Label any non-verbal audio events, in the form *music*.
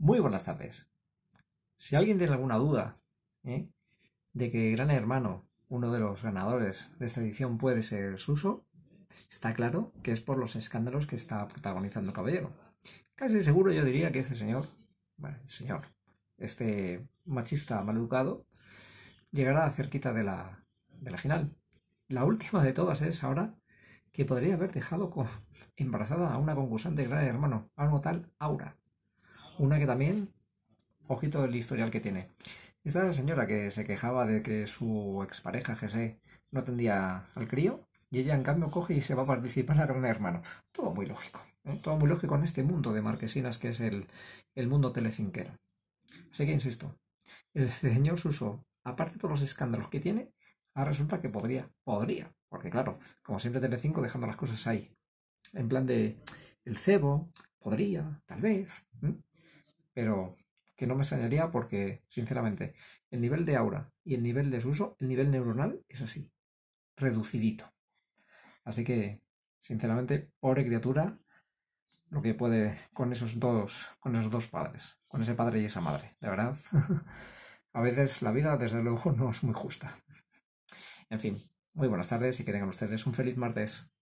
Muy buenas tardes. Si alguien tiene alguna duda ¿eh? de que Gran Hermano, uno de los ganadores de esta edición, puede ser Suso, está claro que es por los escándalos que está protagonizando Caballero. Casi seguro yo diría que este señor, bueno, señor, este machista maleducado, llegará cerquita de la, final. La última de todas es ahora que podría haber dejado con, *laughs* embarazada a una concursante de Gran Hermano, a un tal Aura una que también, ojito el historial que tiene. Esta señora que se quejaba de que su expareja Jesé, no atendía al crío, y ella en cambio coge y se va a participar a un hermano. Todo muy lógico, ¿eh? todo muy lógico en este mundo de marquesinas que es el, el mundo telecinquero. Así que insisto, el señor Suso, aparte de todos los escándalos que tiene, ahora resulta que podría, podría, porque claro, como siempre Telecinco dejando las cosas ahí, en plan de el cebo, podría, tal vez, pero que no me extrañaría porque, sinceramente, el nivel de aura y el nivel de su uso, el nivel neuronal es así, reducidito. Así que, sinceramente, pobre criatura, lo que puede con esos dos, con esos dos padres, con ese padre y esa madre, de verdad. *laughs* A veces la vida, desde luego, *laughs* no es muy justa. En fin, muy buenas tardes y que tengan ustedes un feliz martes.